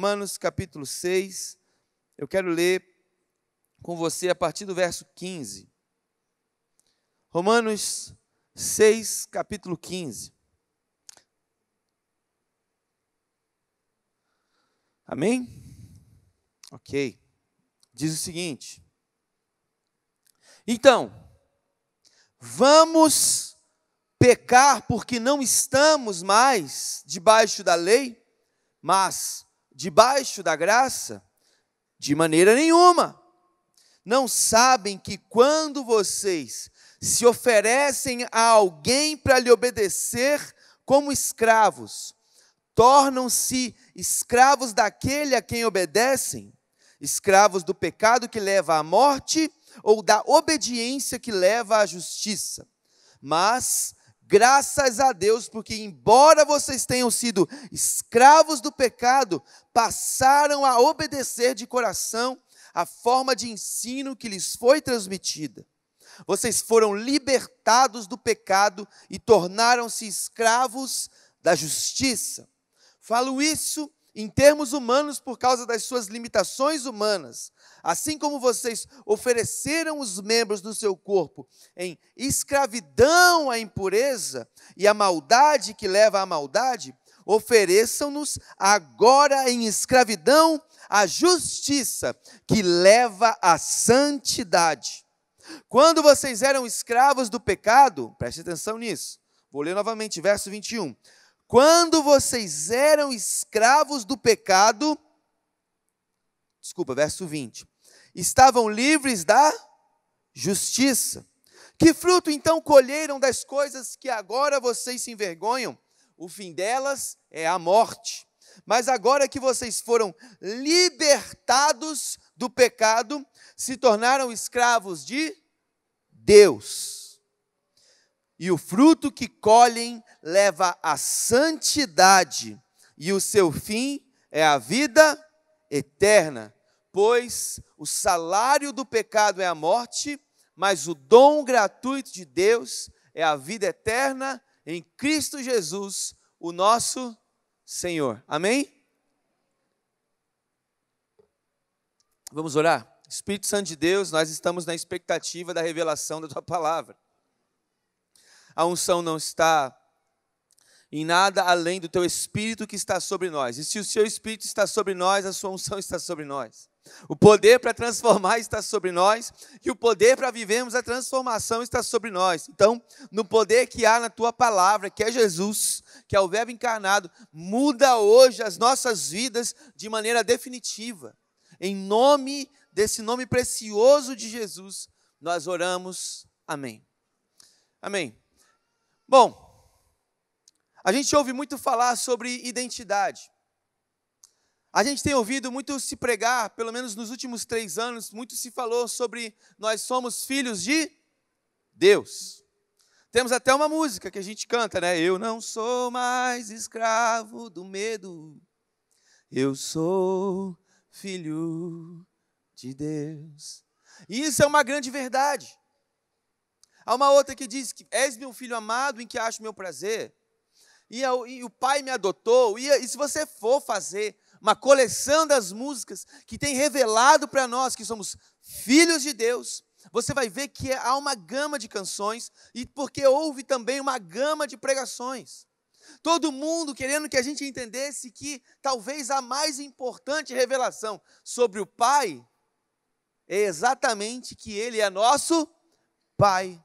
Romanos capítulo 6, eu quero ler com você a partir do verso 15. Romanos 6, capítulo 15. Amém? Ok. Diz o seguinte: Então, vamos pecar porque não estamos mais debaixo da lei, mas debaixo da graça? De maneira nenhuma. Não sabem que quando vocês se oferecem a alguém para lhe obedecer como escravos, tornam-se escravos daquele a quem obedecem, escravos do pecado que leva à morte ou da obediência que leva à justiça. Mas, graças a Deus, porque embora vocês tenham sido escravos do pecado, passaram a obedecer de coração a forma de ensino que lhes foi transmitida. Vocês foram libertados do pecado e tornaram-se escravos da justiça. Falo isso em termos humanos por causa das suas limitações humanas. Assim como vocês ofereceram os membros do seu corpo em escravidão à impureza e à maldade que leva à maldade, ofereçam-nos agora em escravidão a justiça que leva à santidade. Quando vocês eram escravos do pecado, preste atenção nisso, vou ler novamente, verso 21. Quando vocês eram escravos do pecado, desculpa, verso 20, estavam livres da justiça. Que fruto então colheram das coisas que agora vocês se envergonham? o fim delas é a morte. Mas agora que vocês foram libertados do pecado, se tornaram escravos de Deus. E o fruto que colhem leva à santidade, e o seu fim é a vida eterna. Pois o salário do pecado é a morte, mas o dom gratuito de Deus é a vida eterna em Cristo Jesus, o nosso Senhor. Amém? Vamos orar? Espírito Santo de Deus, nós estamos na expectativa da revelação da tua palavra. A unção não está em nada além do teu espírito que está sobre nós. E se o seu espírito está sobre nós, a sua unção está sobre nós. O poder para transformar está sobre nós e o poder para vivermos a transformação está sobre nós. Então, no poder que há na tua palavra, que é Jesus, que é o Verbo encarnado, muda hoje as nossas vidas de maneira definitiva. Em nome desse nome precioso de Jesus, nós oramos. Amém. Amém. Bom, a gente ouve muito falar sobre identidade. A gente tem ouvido muito se pregar, pelo menos nos últimos três anos, muito se falou sobre nós somos filhos de Deus. Temos até uma música que a gente canta, né? Eu não sou mais escravo do medo, eu sou filho de Deus. E isso é uma grande verdade. Há uma outra que diz que és meu filho amado em que acho meu prazer. E, e o pai me adotou. E, e se você for fazer uma coleção das músicas que tem revelado para nós que somos filhos de Deus, você vai ver que há uma gama de canções e porque houve também uma gama de pregações. Todo mundo querendo que a gente entendesse que talvez a mais importante revelação sobre o Pai é exatamente que Ele é nosso Pai.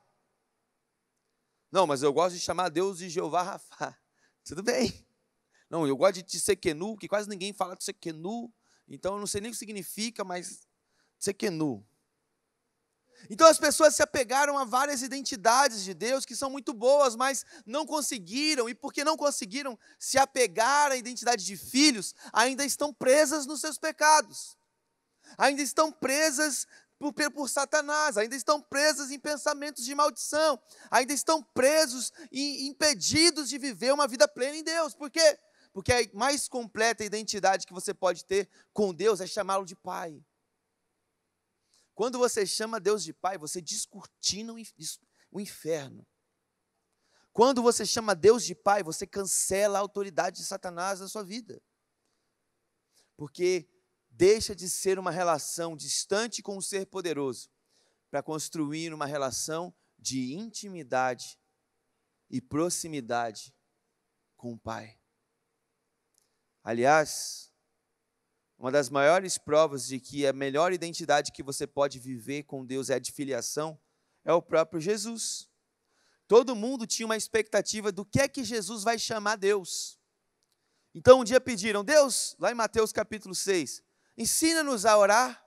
Não, mas eu gosto de chamar Deus de Jeová Rafa. Tudo bem. Não, eu gosto de tsekenu, que quase ninguém fala tsekenu, então eu não sei nem o que significa, mas tsekenu. Então as pessoas se apegaram a várias identidades de Deus que são muito boas, mas não conseguiram, e porque não conseguiram se apegar à identidade de filhos, ainda estão presas nos seus pecados, ainda estão presas por, por Satanás, ainda estão presas em pensamentos de maldição, ainda estão presos e impedidos de viver uma vida plena em Deus, porque porque a mais completa identidade que você pode ter com Deus é chamá-lo de Pai. Quando você chama Deus de Pai, você descortina o inferno. Quando você chama Deus de Pai, você cancela a autoridade de Satanás na sua vida. Porque deixa de ser uma relação distante com o ser poderoso para construir uma relação de intimidade e proximidade com o Pai. Aliás, uma das maiores provas de que a melhor identidade que você pode viver com Deus é a de filiação é o próprio Jesus. Todo mundo tinha uma expectativa do que é que Jesus vai chamar Deus. Então um dia pediram, Deus, lá em Mateus capítulo 6, ensina-nos a orar.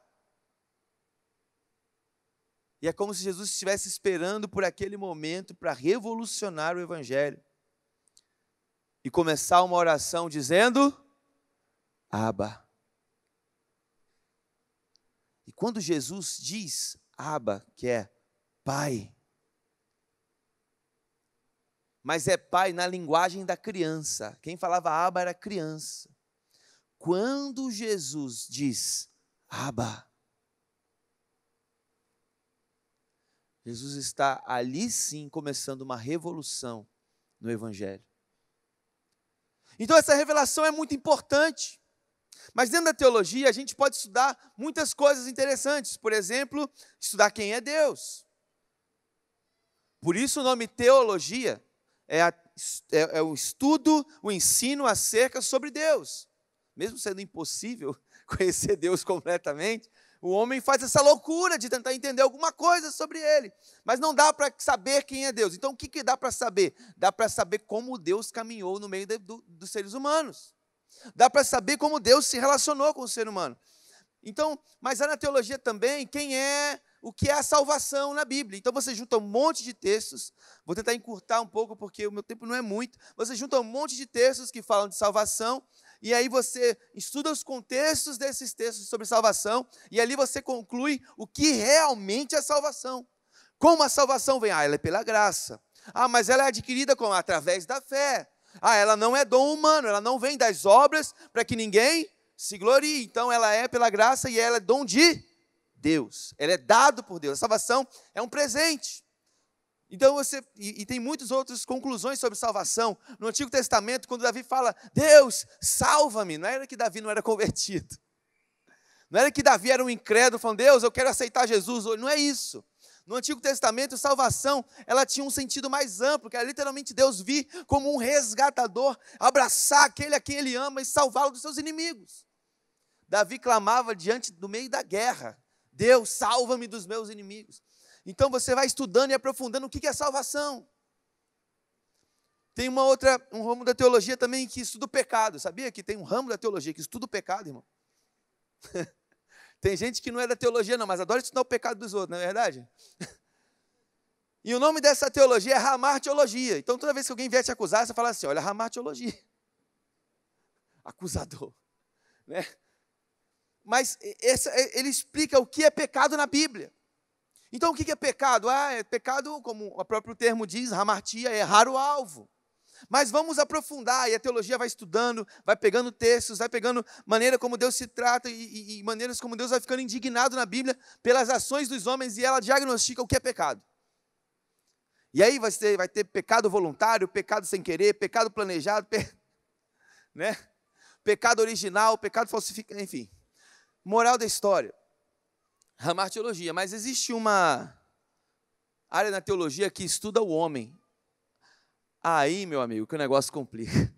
E é como se Jesus estivesse esperando por aquele momento para revolucionar o Evangelho. E começar uma oração dizendo: Abba. E quando Jesus diz Abba, que é Pai, mas é Pai na linguagem da criança. Quem falava Abba era criança. Quando Jesus diz Abba, Jesus está ali sim começando uma revolução no Evangelho. Então, essa revelação é muito importante. Mas dentro da teologia, a gente pode estudar muitas coisas interessantes. Por exemplo, estudar quem é Deus. Por isso, o nome teologia é, a, é, é o estudo, o ensino acerca sobre Deus. Mesmo sendo impossível conhecer Deus completamente, o homem faz essa loucura de tentar entender alguma coisa sobre ele, mas não dá para saber quem é Deus. Então, o que, que dá para saber? Dá para saber como Deus caminhou no meio de, do, dos seres humanos. Dá para saber como Deus se relacionou com o ser humano. Então, mas há na teologia também quem é, o que é a salvação na Bíblia. Então você junta um monte de textos, vou tentar encurtar um pouco porque o meu tempo não é muito. Você junta um monte de textos que falam de salvação e aí você estuda os contextos desses textos sobre salvação e ali você conclui o que realmente é salvação. Como a salvação vem? Ah, ela é pela graça. Ah, mas ela é adquirida como? Através da fé. Ah, ela não é dom humano, ela não vem das obras para que ninguém se glorie. Então ela é pela graça e ela é dom de Deus. Ela é dado por Deus. A salvação é um presente. Então você e, e tem muitas outras conclusões sobre salvação no Antigo Testamento quando Davi fala Deus salva-me. Não era que Davi não era convertido. Não era que Davi era um incrédulo falando Deus eu quero aceitar Jesus. Não é isso. No Antigo Testamento, salvação, ela tinha um sentido mais amplo, que era literalmente Deus vir como um resgatador, abraçar aquele a quem ele ama e salvá-lo dos seus inimigos. Davi clamava diante do meio da guerra: Deus, salva-me dos meus inimigos. Então você vai estudando e aprofundando o que é salvação. Tem uma outra, um ramo da teologia também que estuda o pecado. Sabia que tem um ramo da teologia que estuda o pecado, irmão? Tem gente que não é da teologia, não, mas adora estudar o pecado dos outros, não é verdade? E o nome dessa teologia é ramartiologia. Então, toda vez que alguém vier te acusar, você fala assim: olha, ramartiologia. Acusador. Né? Mas essa, ele explica o que é pecado na Bíblia. Então, o que é pecado? Ah, é pecado, como o próprio termo diz, ramartia, é errar o alvo. Mas vamos aprofundar, e a teologia vai estudando, vai pegando textos, vai pegando maneira como Deus se trata e, e, e maneiras como Deus vai ficando indignado na Bíblia pelas ações dos homens e ela diagnostica o que é pecado. E aí vai ter, vai ter pecado voluntário, pecado sem querer, pecado planejado, pe... né? pecado original, pecado falsificado, enfim. Moral da história. Ramar teologia, mas existe uma área na teologia que estuda o homem, Aí, meu amigo, que o negócio complica.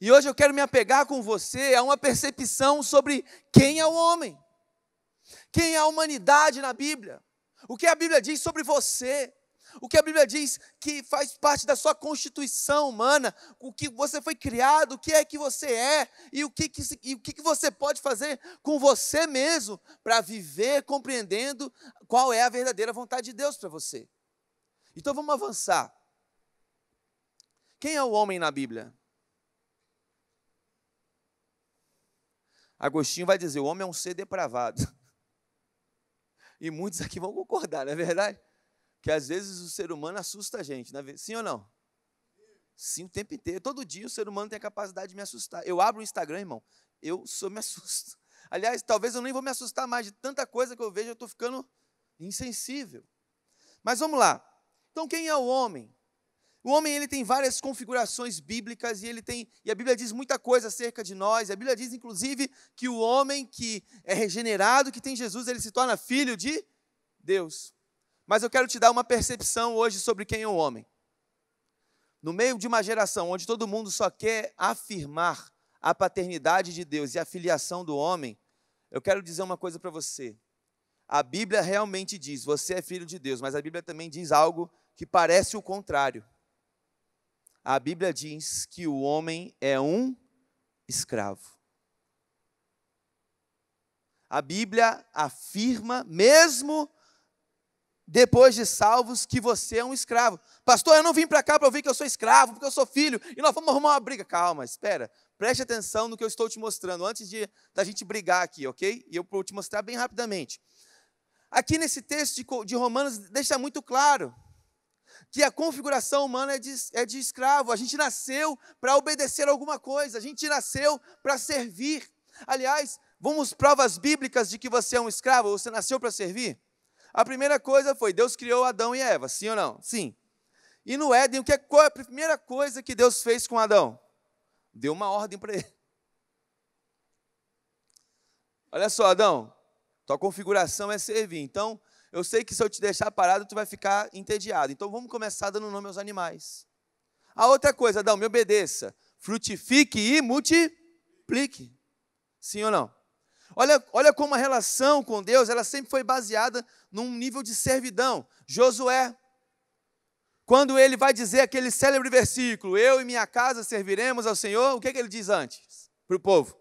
E hoje eu quero me apegar com você a uma percepção sobre quem é o homem, quem é a humanidade na Bíblia, o que a Bíblia diz sobre você, o que a Bíblia diz que faz parte da sua constituição humana, o que você foi criado, o que é que você é e o que, que, e o que, que você pode fazer com você mesmo para viver compreendendo qual é a verdadeira vontade de Deus para você. Então vamos avançar. Quem é o homem na Bíblia? Agostinho vai dizer: o homem é um ser depravado. E muitos aqui vão concordar, não é verdade? Que às vezes o ser humano assusta a gente, não é? sim ou não? Sim, o tempo inteiro. Todo dia o ser humano tem a capacidade de me assustar. Eu abro o Instagram, irmão, eu me assusto. Aliás, talvez eu nem vou me assustar mais de tanta coisa que eu vejo, eu estou ficando insensível. Mas vamos lá. Então, quem é o homem? O homem ele tem várias configurações bíblicas e ele tem e a Bíblia diz muita coisa acerca de nós. A Bíblia diz inclusive que o homem que é regenerado, que tem Jesus, ele se torna filho de Deus. Mas eu quero te dar uma percepção hoje sobre quem é o homem. No meio de uma geração onde todo mundo só quer afirmar a paternidade de Deus e a filiação do homem, eu quero dizer uma coisa para você. A Bíblia realmente diz: você é filho de Deus, mas a Bíblia também diz algo que parece o contrário a Bíblia diz que o homem é um escravo. A Bíblia afirma, mesmo depois de salvos, que você é um escravo. Pastor, eu não vim para cá para ouvir que eu sou escravo, porque eu sou filho, e nós vamos arrumar uma briga. Calma, espera. Preste atenção no que eu estou te mostrando, antes de, da gente brigar aqui, ok? E eu vou te mostrar bem rapidamente. Aqui nesse texto de, de Romanos, deixa muito claro que a configuração humana é de, é de escravo. A gente nasceu para obedecer alguma coisa, a gente nasceu para servir. Aliás, vamos provas bíblicas de que você é um escravo, você nasceu para servir? A primeira coisa foi: Deus criou Adão e Eva, sim ou não? Sim. E no Éden, o que é, é a primeira coisa que Deus fez com Adão? Deu uma ordem para ele. Olha só, Adão, tua configuração é servir. Então, eu sei que se eu te deixar parado, tu vai ficar entediado. Então vamos começar dando nome aos animais. A outra coisa, Adão, me obedeça. Frutifique e multiplique. Sim ou não? Olha, olha como a relação com Deus, ela sempre foi baseada num nível de servidão. Josué, quando ele vai dizer aquele célebre versículo, eu e minha casa serviremos ao Senhor, o que, é que ele diz antes para o povo?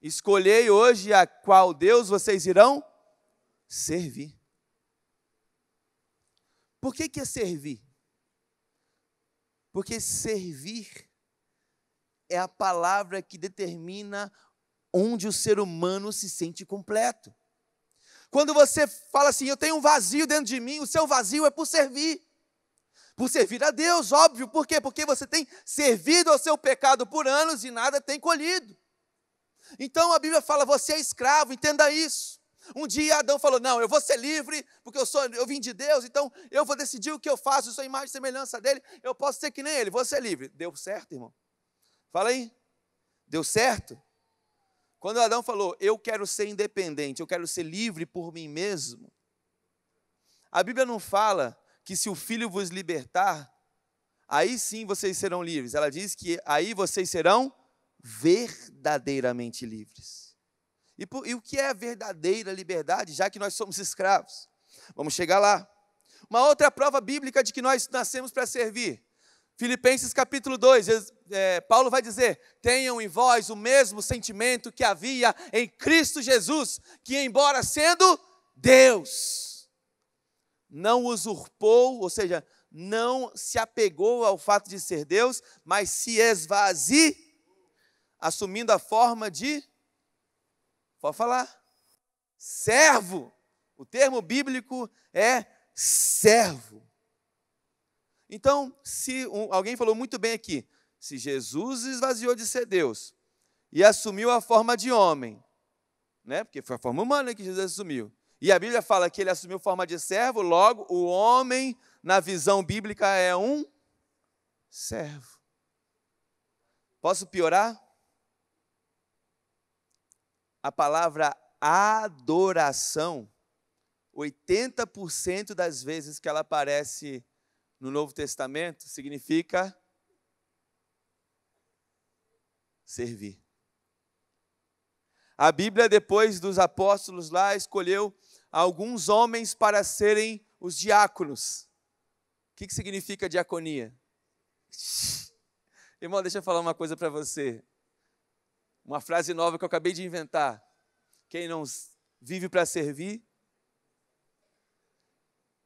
Escolhei hoje a qual Deus vocês irão Servir. Por que, que é servir? Porque servir é a palavra que determina onde o ser humano se sente completo. Quando você fala assim, eu tenho um vazio dentro de mim, o seu vazio é por servir. Por servir a Deus, óbvio. Por quê? Porque você tem servido ao seu pecado por anos e nada tem colhido. Então a Bíblia fala: você é escravo, entenda isso. Um dia Adão falou: Não, eu vou ser livre, porque eu sou, eu vim de Deus, então eu vou decidir o que eu faço, eu sou a imagem e semelhança dele, eu posso ser que nem ele, vou ser livre. Deu certo, irmão? Fala aí. Deu certo? Quando Adão falou: Eu quero ser independente, eu quero ser livre por mim mesmo. A Bíblia não fala que se o filho vos libertar, aí sim vocês serão livres. Ela diz que aí vocês serão verdadeiramente livres. E, por, e o que é a verdadeira liberdade, já que nós somos escravos? Vamos chegar lá. Uma outra prova bíblica de que nós nascemos para servir. Filipenses capítulo 2, é, Paulo vai dizer: Tenham em vós o mesmo sentimento que havia em Cristo Jesus, que, embora sendo Deus, não usurpou, ou seja, não se apegou ao fato de ser Deus, mas se esvaziou, assumindo a forma de Pode falar. Servo. O termo bíblico é servo. Então, se um, alguém falou muito bem aqui, se Jesus esvaziou de ser Deus e assumiu a forma de homem, né? Porque foi a forma humana que Jesus assumiu. E a Bíblia fala que ele assumiu forma de servo, logo o homem na visão bíblica é um servo. Posso piorar? a palavra adoração, 80% das vezes que ela aparece no Novo Testamento, significa servir. A Bíblia, depois dos apóstolos lá, escolheu alguns homens para serem os diáconos. O que, significa diaconia? Irmão, deixa eu falar uma coisa para você. Uma frase nova que eu acabei de inventar. Quem não vive para servir.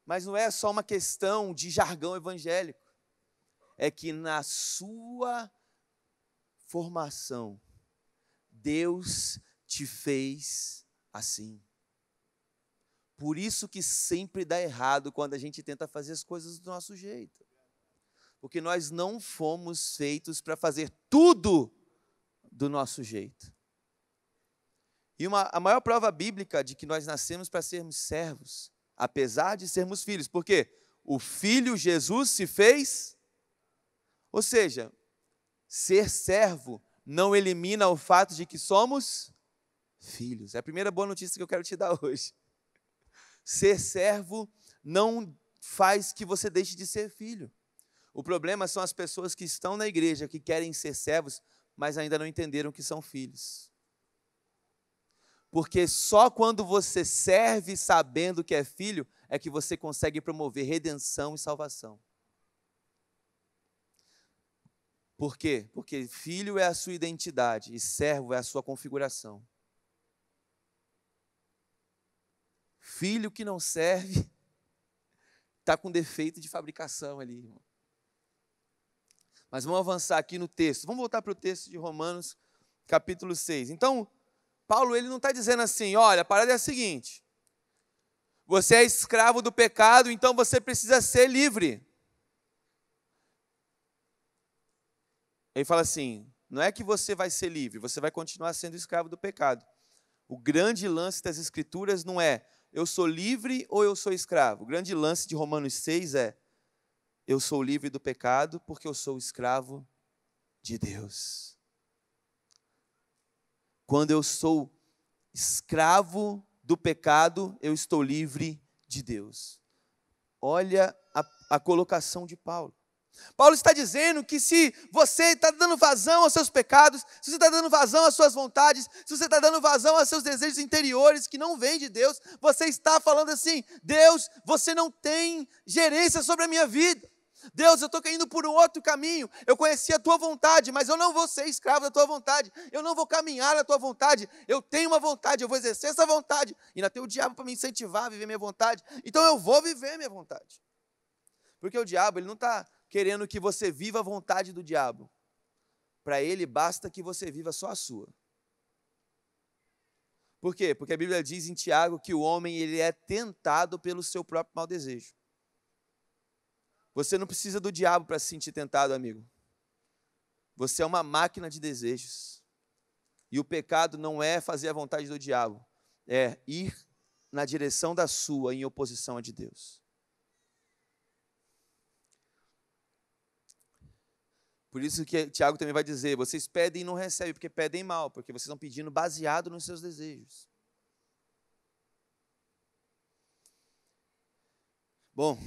Mas não é só uma questão de jargão evangélico. É que na sua formação, Deus te fez assim. Por isso que sempre dá errado quando a gente tenta fazer as coisas do nosso jeito. Porque nós não fomos feitos para fazer tudo do nosso jeito. E uma, a maior prova bíblica de que nós nascemos para sermos servos, apesar de sermos filhos, porque o Filho Jesus se fez. Ou seja, ser servo não elimina o fato de que somos filhos. É a primeira boa notícia que eu quero te dar hoje. Ser servo não faz que você deixe de ser filho. O problema são as pessoas que estão na igreja, que querem ser servos, mas ainda não entenderam que são filhos. Porque só quando você serve sabendo que é filho é que você consegue promover redenção e salvação. Por quê? Porque filho é a sua identidade e servo é a sua configuração. Filho que não serve está com defeito de fabricação ali, irmão. Mas vamos avançar aqui no texto. Vamos voltar para o texto de Romanos, capítulo 6. Então, Paulo ele não está dizendo assim, olha, a parada é a seguinte. Você é escravo do pecado, então você precisa ser livre. Ele fala assim: não é que você vai ser livre, você vai continuar sendo escravo do pecado. O grande lance das Escrituras não é eu sou livre ou eu sou escravo. O grande lance de Romanos 6 é eu sou livre do pecado porque eu sou escravo de Deus. Quando eu sou escravo do pecado, eu estou livre de Deus. Olha a, a colocação de Paulo. Paulo está dizendo que se você está dando vazão aos seus pecados, se você está dando vazão às suas vontades, se você está dando vazão aos seus desejos interiores que não vêm de Deus, você está falando assim: Deus, você não tem gerência sobre a minha vida. Deus, eu estou caindo por um outro caminho. Eu conheci a tua vontade, mas eu não vou ser escravo da tua vontade. Eu não vou caminhar na tua vontade. Eu tenho uma vontade, eu vou exercer essa vontade. E ainda tem o diabo para me incentivar a viver minha vontade. Então eu vou viver minha vontade. Porque o diabo, ele não está querendo que você viva a vontade do diabo. Para ele, basta que você viva só a sua. Por quê? Porque a Bíblia diz em Tiago que o homem ele é tentado pelo seu próprio mau desejo. Você não precisa do diabo para se sentir tentado, amigo. Você é uma máquina de desejos. E o pecado não é fazer a vontade do diabo, é ir na direção da sua em oposição à de Deus. Por isso que Tiago também vai dizer: vocês pedem e não recebem, porque pedem mal, porque vocês estão pedindo baseado nos seus desejos. Bom,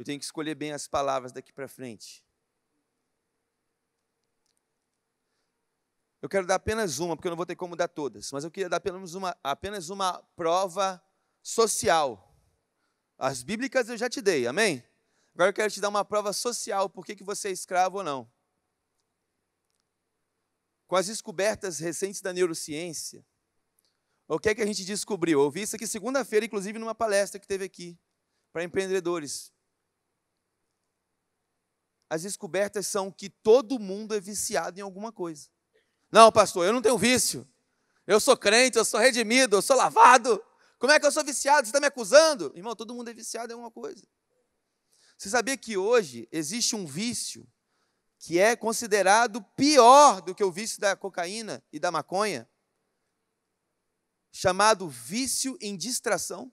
eu tenho que escolher bem as palavras daqui para frente. Eu quero dar apenas uma, porque eu não vou ter como dar todas, mas eu queria dar apenas uma, apenas uma prova social. As bíblicas eu já te dei, amém? Agora eu quero te dar uma prova social, por que, que você é escravo ou não. Com as descobertas recentes da neurociência, o que é que a gente descobriu? Eu ouvi isso aqui segunda-feira, inclusive numa palestra que teve aqui para empreendedores as descobertas são que todo mundo é viciado em alguma coisa. Não, pastor, eu não tenho vício. Eu sou crente, eu sou redimido, eu sou lavado. Como é que eu sou viciado? Você está me acusando? Irmão, todo mundo é viciado em alguma coisa. Você sabia que hoje existe um vício que é considerado pior do que o vício da cocaína e da maconha, chamado vício em distração?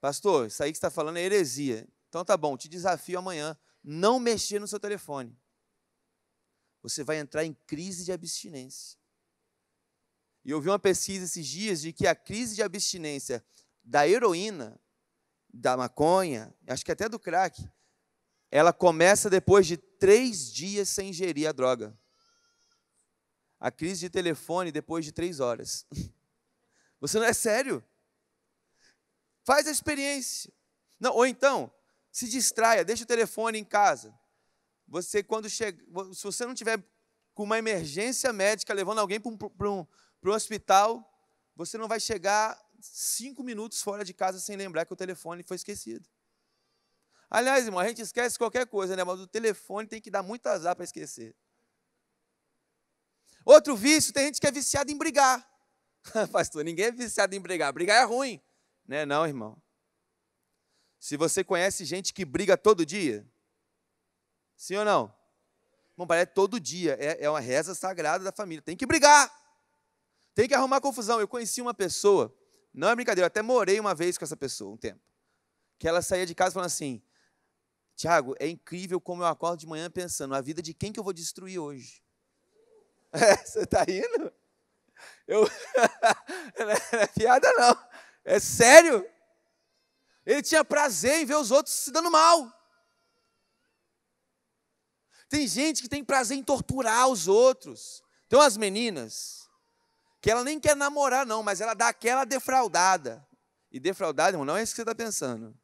Pastor, isso aí que você está falando é heresia. Então tá bom, te desafio amanhã, não mexer no seu telefone. Você vai entrar em crise de abstinência. E eu vi uma pesquisa esses dias de que a crise de abstinência da heroína, da maconha, acho que até do crack, ela começa depois de três dias sem ingerir a droga. A crise de telefone depois de três horas. Você não é sério? Faz a experiência. Não, ou então, se distraia, deixa o telefone em casa. Você, quando chega, se você não tiver com uma emergência médica levando alguém para um, para um, para um hospital, você não vai chegar cinco minutos fora de casa sem lembrar que o telefone foi esquecido. Aliás, irmão, a gente esquece qualquer coisa, né? Mas o telefone tem que dar muito azar para esquecer. Outro vício, tem gente que é viciada em brigar. Pastor, ninguém é viciado em brigar. Brigar é ruim. Né? Não, irmão. Se você conhece gente que briga todo dia, sim ou não? Bom, parece todo dia, é, é uma reza sagrada da família, tem que brigar, tem que arrumar confusão. Eu conheci uma pessoa, não é brincadeira, eu até morei uma vez com essa pessoa, um tempo, que ela saía de casa falando assim, Tiago, é incrível como eu acordo de manhã pensando, a vida de quem que eu vou destruir hoje? É, você está rindo? Eu... não é piada, não. É sério? Ele tinha prazer em ver os outros se dando mal. Tem gente que tem prazer em torturar os outros. Tem umas meninas que ela nem quer namorar, não, mas ela dá aquela defraudada. E defraudada, irmão, não é isso que você está pensando.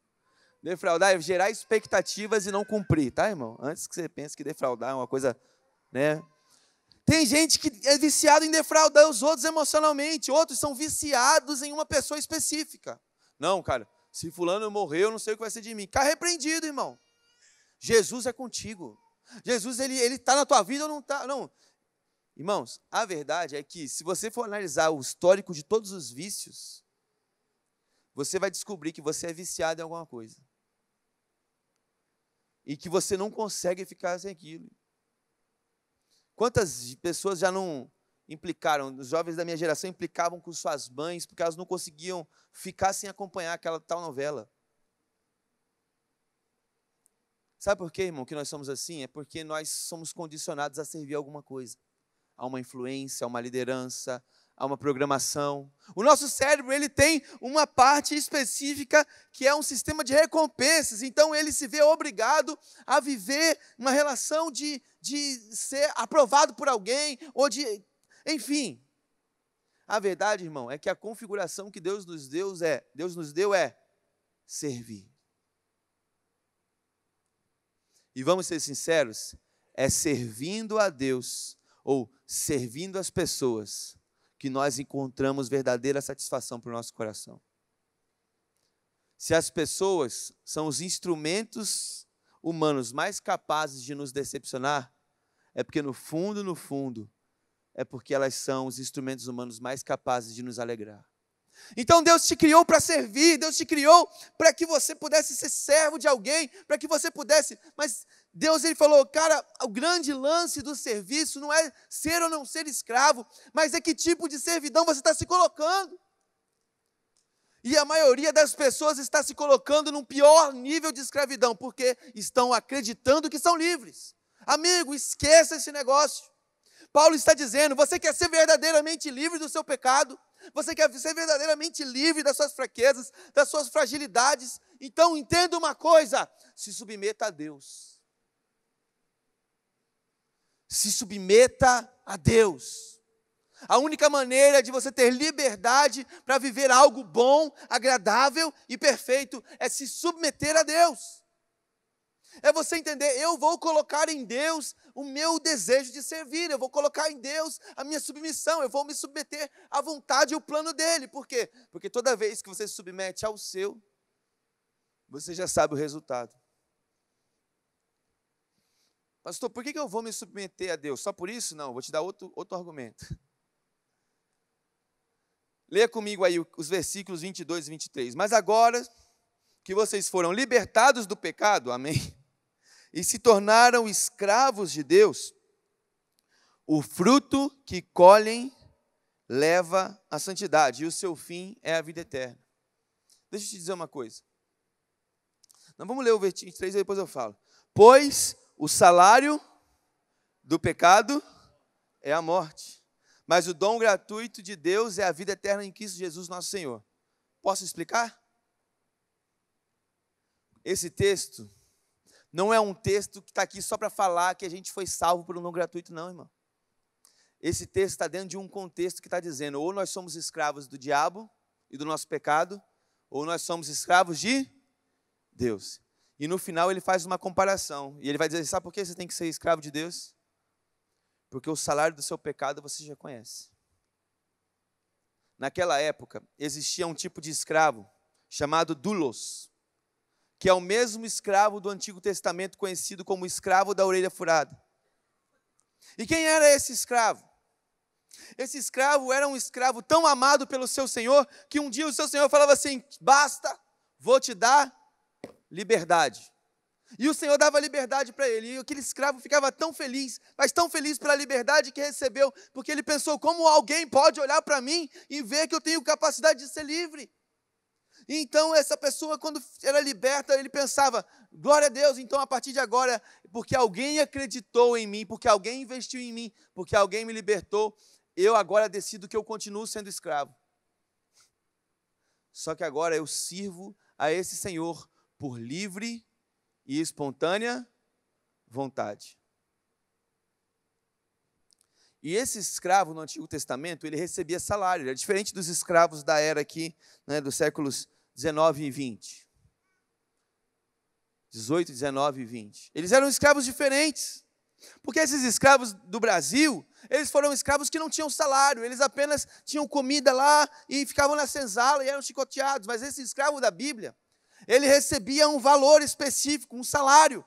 Defraudar é gerar expectativas e não cumprir, tá, irmão? Antes que você pense que defraudar é uma coisa, né? Tem gente que é viciado em defraudar os outros emocionalmente, outros são viciados em uma pessoa específica. Não, cara, se fulano morreu, não sei o que vai ser de mim. Cá repreendido, irmão. Jesus é contigo. Jesus, ele está na tua vida ou não está? Não. Irmãos, a verdade é que se você for analisar o histórico de todos os vícios, você vai descobrir que você é viciado em alguma coisa. E que você não consegue ficar sem aquilo. Quantas pessoas já não implicaram, os jovens da minha geração implicavam com suas mães, porque elas não conseguiam ficar sem acompanhar aquela tal novela. Sabe por quê, irmão, que nós somos assim? É porque nós somos condicionados a servir alguma coisa. A uma influência, a uma liderança, a uma programação. O nosso cérebro, ele tem uma parte específica que é um sistema de recompensas. Então, ele se vê obrigado a viver uma relação de, de ser aprovado por alguém ou de enfim, a verdade, irmão, é que a configuração que Deus nos deu é, Deus nos deu é servir. E vamos ser sinceros, é servindo a Deus ou servindo as pessoas que nós encontramos verdadeira satisfação para o nosso coração. Se as pessoas são os instrumentos humanos mais capazes de nos decepcionar, é porque no fundo, no fundo, é porque elas são os instrumentos humanos mais capazes de nos alegrar. Então Deus te criou para servir, Deus te criou para que você pudesse ser servo de alguém, para que você pudesse, mas Deus ele falou, cara, o grande lance do serviço não é ser ou não ser escravo, mas é que tipo de servidão você está se colocando. E a maioria das pessoas está se colocando num pior nível de escravidão, porque estão acreditando que são livres. Amigo, esqueça esse negócio. Paulo está dizendo: você quer ser verdadeiramente livre do seu pecado? Você quer ser verdadeiramente livre das suas fraquezas, das suas fragilidades? Então entenda uma coisa: se submeta a Deus. Se submeta a Deus. A única maneira de você ter liberdade para viver algo bom, agradável e perfeito é se submeter a Deus. É você entender, eu vou colocar em Deus o meu desejo de servir, eu vou colocar em Deus a minha submissão, eu vou me submeter à vontade e ao plano dele. Por quê? Porque toda vez que você se submete ao seu, você já sabe o resultado. Pastor, por que eu vou me submeter a Deus? Só por isso? Não, vou te dar outro, outro argumento. Leia comigo aí os versículos 22 e 23. Mas agora que vocês foram libertados do pecado, amém? e se tornaram escravos de Deus, o fruto que colhem leva à santidade, e o seu fim é a vida eterna. Deixa eu te dizer uma coisa. Não, vamos ler o versículo 3 e depois eu falo. Pois o salário do pecado é a morte, mas o dom gratuito de Deus é a vida eterna em Cristo Jesus, nosso Senhor. Posso explicar? Esse texto não é um texto que está aqui só para falar que a gente foi salvo por um não gratuito, não, irmão. Esse texto está dentro de um contexto que está dizendo: ou nós somos escravos do diabo e do nosso pecado, ou nós somos escravos de Deus. E no final ele faz uma comparação. E ele vai dizer: sabe por que você tem que ser escravo de Deus? Porque o salário do seu pecado você já conhece. Naquela época existia um tipo de escravo chamado dulos que é o mesmo escravo do Antigo Testamento conhecido como escravo da orelha furada. E quem era esse escravo? Esse escravo era um escravo tão amado pelo seu senhor que um dia o seu senhor falava assim: basta, vou te dar liberdade. E o Senhor dava liberdade para ele. E aquele escravo ficava tão feliz, mas tão feliz pela liberdade que recebeu, porque ele pensou: como alguém pode olhar para mim e ver que eu tenho capacidade de ser livre? Então, essa pessoa, quando era liberta, ele pensava: glória a Deus, então a partir de agora, porque alguém acreditou em mim, porque alguém investiu em mim, porque alguém me libertou, eu agora decido que eu continuo sendo escravo. Só que agora eu sirvo a esse Senhor por livre e espontânea vontade. E esse escravo no Antigo Testamento, ele recebia salário, era diferente dos escravos da era aqui, né, dos séculos 19 e 20. 18, 19 e 20. Eles eram escravos diferentes. Porque esses escravos do Brasil, eles foram escravos que não tinham salário, eles apenas tinham comida lá e ficavam na senzala e eram chicoteados. Mas esse escravo da Bíblia, ele recebia um valor específico, um salário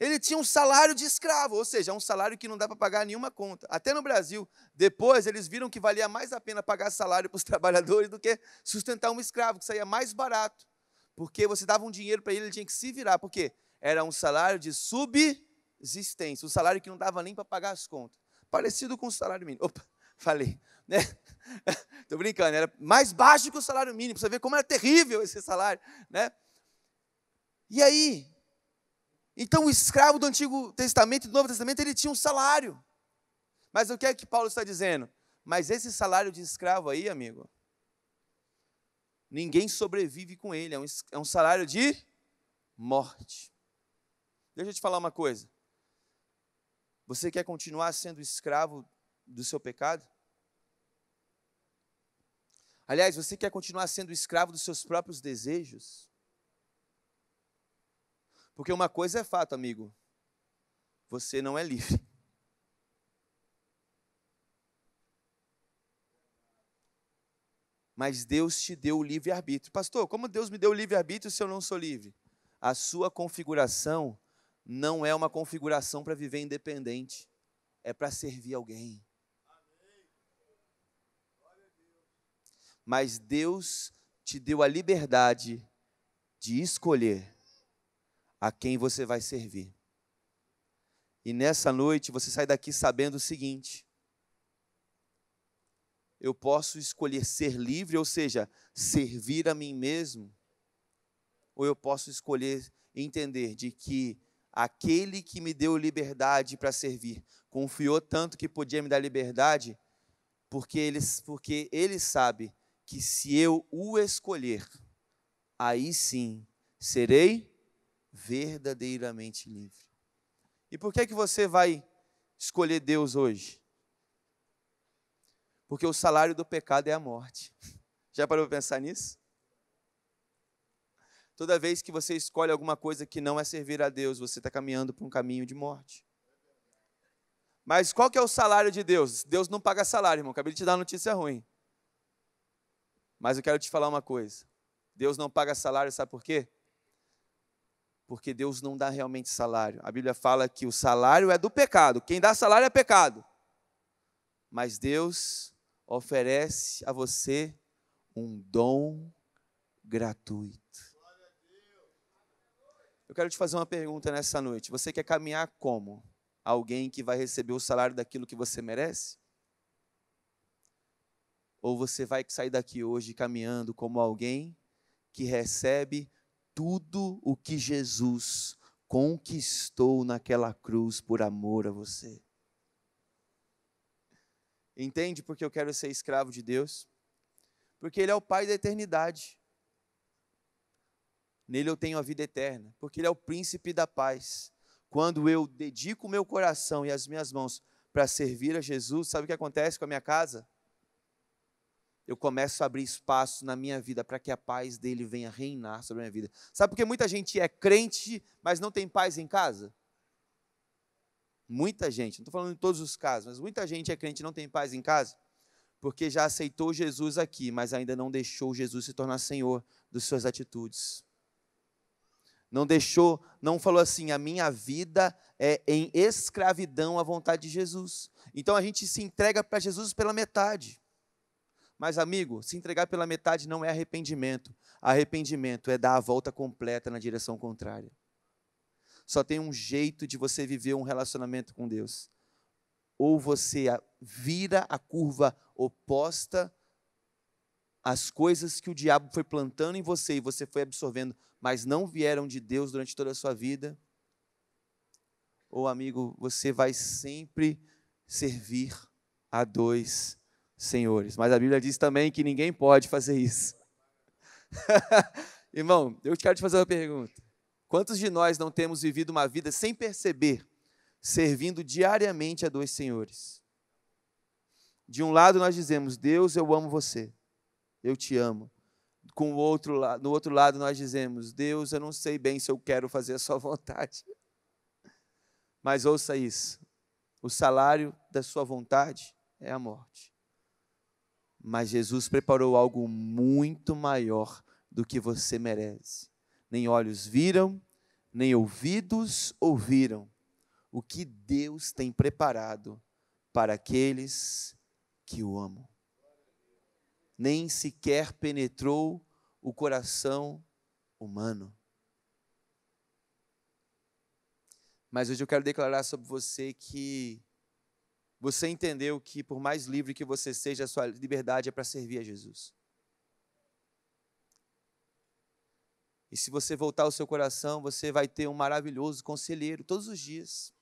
ele tinha um salário de escravo, ou seja, é um salário que não dá para pagar nenhuma conta. Até no Brasil, depois eles viram que valia mais a pena pagar salário para os trabalhadores do que sustentar um escravo, que saía mais barato. Porque você dava um dinheiro para ele, ele tinha que se virar. Por quê? Era um salário de subsistência, um salário que não dava nem para pagar as contas. Parecido com o salário mínimo. Opa, falei. Né? Estou brincando, era mais baixo que o salário mínimo. Você vê como era terrível esse salário. Né? E aí, então, o escravo do Antigo Testamento e do Novo Testamento, ele tinha um salário. Mas o que é que Paulo está dizendo? Mas esse salário de escravo aí, amigo, ninguém sobrevive com ele. É um, é salário de morte. Deixa eu te falar uma coisa. Você quer continuar sendo escravo do seu pecado? Aliás, você quer continuar sendo escravo dos seus próprios desejos? Porque uma coisa é fato, amigo: você não é livre. Mas Deus te deu o livre-arbítrio. Pastor, como Deus me deu o livre-arbítrio se eu não sou livre? A sua configuração não é uma configuração para viver independente, é para servir alguém. Mas Deus te deu a liberdade de escolher a quem você vai servir. E nessa noite você sai daqui sabendo o seguinte: eu posso escolher ser livre, ou seja, servir a mim mesmo, ou eu posso escolher entender de que aquele que me deu liberdade para servir confiou tanto que podia me dar liberdade, porque ele, porque ele sabe que se eu o escolher, aí sim serei verdadeiramente livre. E por que é que você vai escolher Deus hoje? Porque o salário do pecado é a morte. Já parou para pensar nisso? Toda vez que você escolhe alguma coisa que não é servir a Deus, você está caminhando para um caminho de morte. Mas qual que é o salário de Deus? Deus não paga salário, irmão. Acabei de te dar uma notícia ruim. Mas eu quero te falar uma coisa. Deus não paga salário, sabe por quê? porque Deus não dá realmente salário. A Bíblia fala que o salário é do pecado, quem dá salário é pecado. Mas Deus oferece a você um dom gratuito. Eu quero te fazer uma pergunta nessa noite. Você quer caminhar como? Alguém que vai receber o salário daquilo que você merece? Ou você vai sair daqui hoje caminhando como alguém que recebe tudo o que Jesus conquistou naquela cruz por amor a você. Entende porque eu quero ser escravo de Deus? Porque Ele é o Pai da eternidade. Nele eu tenho a vida eterna, porque Ele é o príncipe da paz. Quando eu dedico o meu coração e as minhas mãos para servir a Jesus, sabe o que acontece com a minha casa? eu começo a abrir espaço na minha vida para que a paz dele venha reinar sobre a minha vida. Sabe por que muita gente é crente, mas não tem paz em casa? Muita gente, não estou falando em todos os casos, mas muita gente é crente e não tem paz em casa, porque já aceitou Jesus aqui, mas ainda não deixou Jesus se tornar Senhor das suas atitudes. Não deixou, não falou assim, a minha vida é em escravidão à vontade de Jesus. Então a gente se entrega para Jesus pela metade. Mas, amigo, se entregar pela metade não é arrependimento. Arrependimento é dar a volta completa na direção contrária. Só tem um jeito de você viver um relacionamento com Deus. Ou você vira a curva oposta às coisas que o diabo foi plantando em você e você foi absorvendo, mas não vieram de Deus durante toda a sua vida. Ou, amigo, você vai sempre servir a dois senhores. Mas a Bíblia diz também que ninguém pode fazer isso. Irmão, eu quero te fazer uma pergunta. Quantos de nós não temos vivido uma vida sem perceber, servindo diariamente a dois senhores? De um lado nós dizemos, Deus, eu amo você, eu te amo. Com o outro, no outro lado nós dizemos, Deus, eu não sei bem se eu quero fazer a sua vontade. Mas ouça isso: o salário da sua vontade é a morte. Mas Jesus preparou algo muito maior do que você merece. Nem olhos viram, nem ouvidos ouviram o que Deus tem preparado para aqueles que o amam. Nem sequer penetrou o coração humano. Mas hoje eu quero declarar sobre você que você entendeu que, por mais livre que você seja, a sua liberdade é para servir a Jesus. E se você voltar o seu coração, você vai ter um maravilhoso conselheiro todos os dias.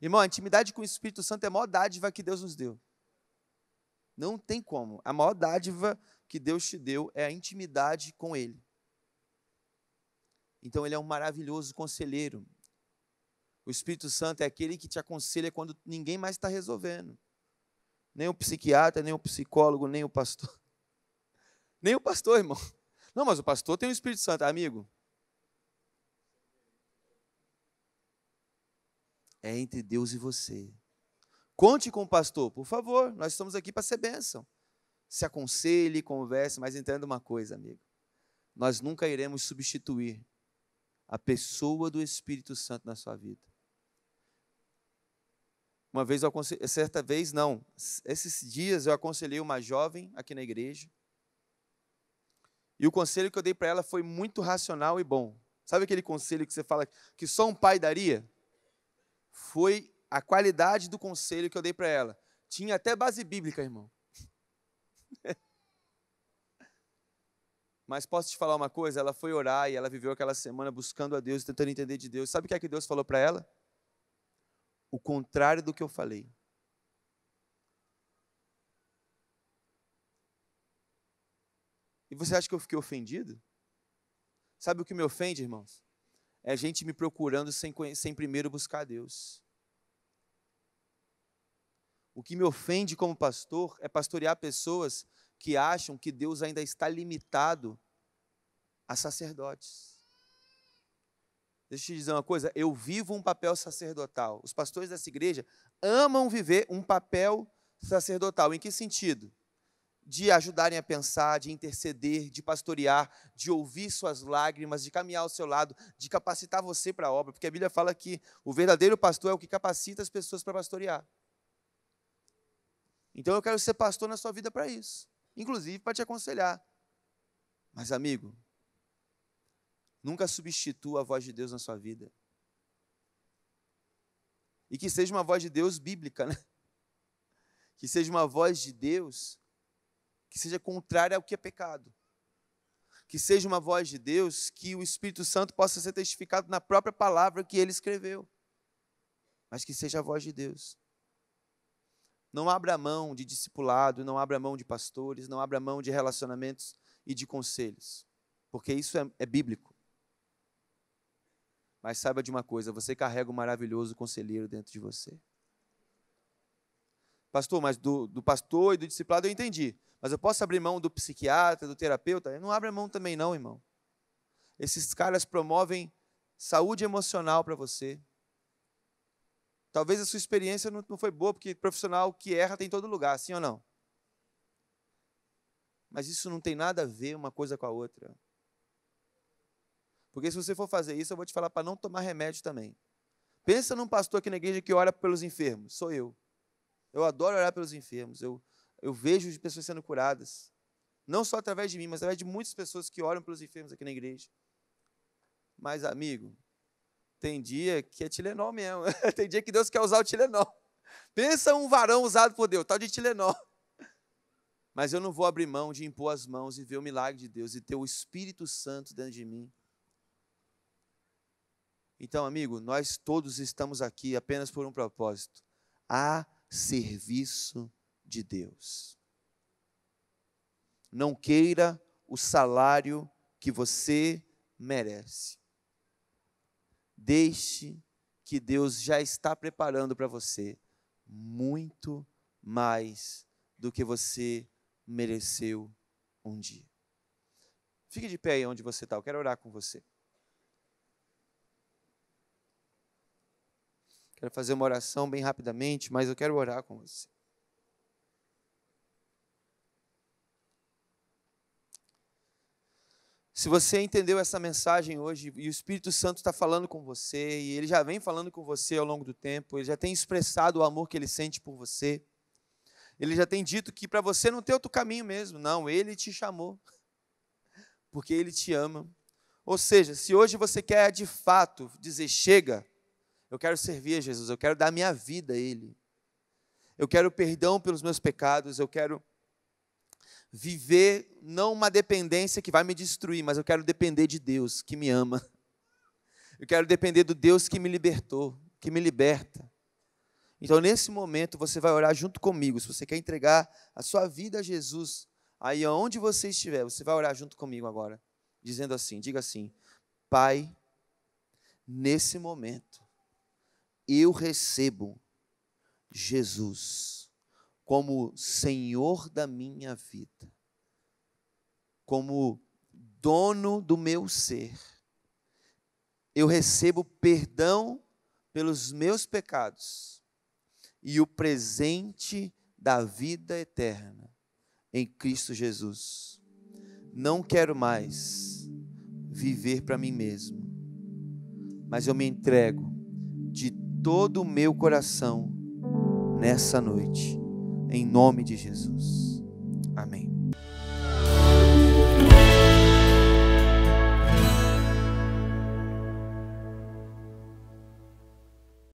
Irmão, a intimidade com o Espírito Santo é a maior dádiva que Deus nos deu. Não tem como. A maior dádiva que Deus te deu é a intimidade com Ele. Então, Ele é um maravilhoso conselheiro. O Espírito Santo é aquele que te aconselha quando ninguém mais está resolvendo. Nem o psiquiatra, nem o psicólogo, nem o pastor. Nem o pastor, irmão. Não, mas o pastor tem o Espírito Santo, amigo. É entre Deus e você. Conte com o pastor, por favor. Nós estamos aqui para ser bênção. Se aconselhe, converse, mas entenda uma coisa, amigo. Nós nunca iremos substituir a pessoa do Espírito Santo na sua vida. Uma vez, eu aconselhei, certa vez não, esses dias eu aconselhei uma jovem aqui na igreja. E o conselho que eu dei para ela foi muito racional e bom. Sabe aquele conselho que você fala que só um pai daria? Foi a qualidade do conselho que eu dei para ela. Tinha até base bíblica, irmão. Mas posso te falar uma coisa? Ela foi orar e ela viveu aquela semana buscando a Deus, tentando entender de Deus. Sabe o que é que Deus falou para ela? o contrário do que eu falei. E você acha que eu fiquei ofendido? Sabe o que me ofende, irmãos? É a gente me procurando sem, sem primeiro buscar Deus. O que me ofende como pastor é pastorear pessoas que acham que Deus ainda está limitado a sacerdotes. Deixa eu te dizer uma coisa, eu vivo um papel sacerdotal. Os pastores dessa igreja amam viver um papel sacerdotal. Em que sentido? De ajudarem a pensar, de interceder, de pastorear, de ouvir suas lágrimas, de caminhar ao seu lado, de capacitar você para a obra, porque a Bíblia fala que o verdadeiro pastor é o que capacita as pessoas para pastorear. Então eu quero ser pastor na sua vida para isso, inclusive para te aconselhar. Mas, amigo, Nunca substitua a voz de Deus na sua vida. E que seja uma voz de Deus bíblica, né? Que seja uma voz de Deus que seja contrária ao que é pecado. Que seja uma voz de Deus que o Espírito Santo possa ser testificado na própria palavra que ele escreveu. Mas que seja a voz de Deus. Não abra mão de discipulado, não abra mão de pastores, não abra mão de relacionamentos e de conselhos, porque isso é, é bíblico. Mas saiba de uma coisa: você carrega um maravilhoso conselheiro dentro de você. Pastor, mas do, do pastor e do discipulado eu entendi. Mas eu posso abrir mão do psiquiatra, do terapeuta? Eu não abre mão também, não, irmão. Esses caras promovem saúde emocional para você. Talvez a sua experiência não, não foi boa, porque profissional que erra tem todo lugar, sim ou não? Mas isso não tem nada a ver uma coisa com a outra. Porque se você for fazer isso, eu vou te falar para não tomar remédio também. Pensa num pastor aqui na igreja que ora pelos enfermos. Sou eu. Eu adoro orar pelos enfermos. Eu, eu vejo pessoas sendo curadas. Não só através de mim, mas através de muitas pessoas que oram pelos enfermos aqui na igreja. Mas, amigo, tem dia que é Tilenol mesmo. tem dia que Deus quer usar o Tilenol. Pensa um varão usado por Deus, tal de Tilenol. Mas eu não vou abrir mão de impor as mãos e ver o milagre de Deus e ter o Espírito Santo dentro de mim. Então, amigo, nós todos estamos aqui apenas por um propósito: a serviço de Deus. Não queira o salário que você merece. Deixe que Deus já está preparando para você muito mais do que você mereceu um dia. Fique de pé aí onde você está, eu quero orar com você. Quero fazer uma oração bem rapidamente, mas eu quero orar com você. Se você entendeu essa mensagem hoje e o Espírito Santo está falando com você, e ele já vem falando com você ao longo do tempo, ele já tem expressado o amor que ele sente por você, ele já tem dito que para você não tem outro caminho mesmo, não, ele te chamou, porque ele te ama. Ou seja, se hoje você quer de fato dizer chega, eu quero servir a Jesus, eu quero dar minha vida a Ele. Eu quero perdão pelos meus pecados, eu quero viver não uma dependência que vai me destruir, mas eu quero depender de Deus que me ama. Eu quero depender do Deus que me libertou, que me liberta. Então, nesse momento, você vai orar junto comigo. Se você quer entregar a sua vida a Jesus, aí onde você estiver, você vai orar junto comigo agora, dizendo assim: diga assim, Pai, nesse momento, eu recebo Jesus como Senhor da minha vida, como dono do meu ser. Eu recebo perdão pelos meus pecados e o presente da vida eterna em Cristo Jesus. Não quero mais viver para mim mesmo, mas eu me entrego de todo o meu coração nessa noite, em nome de Jesus.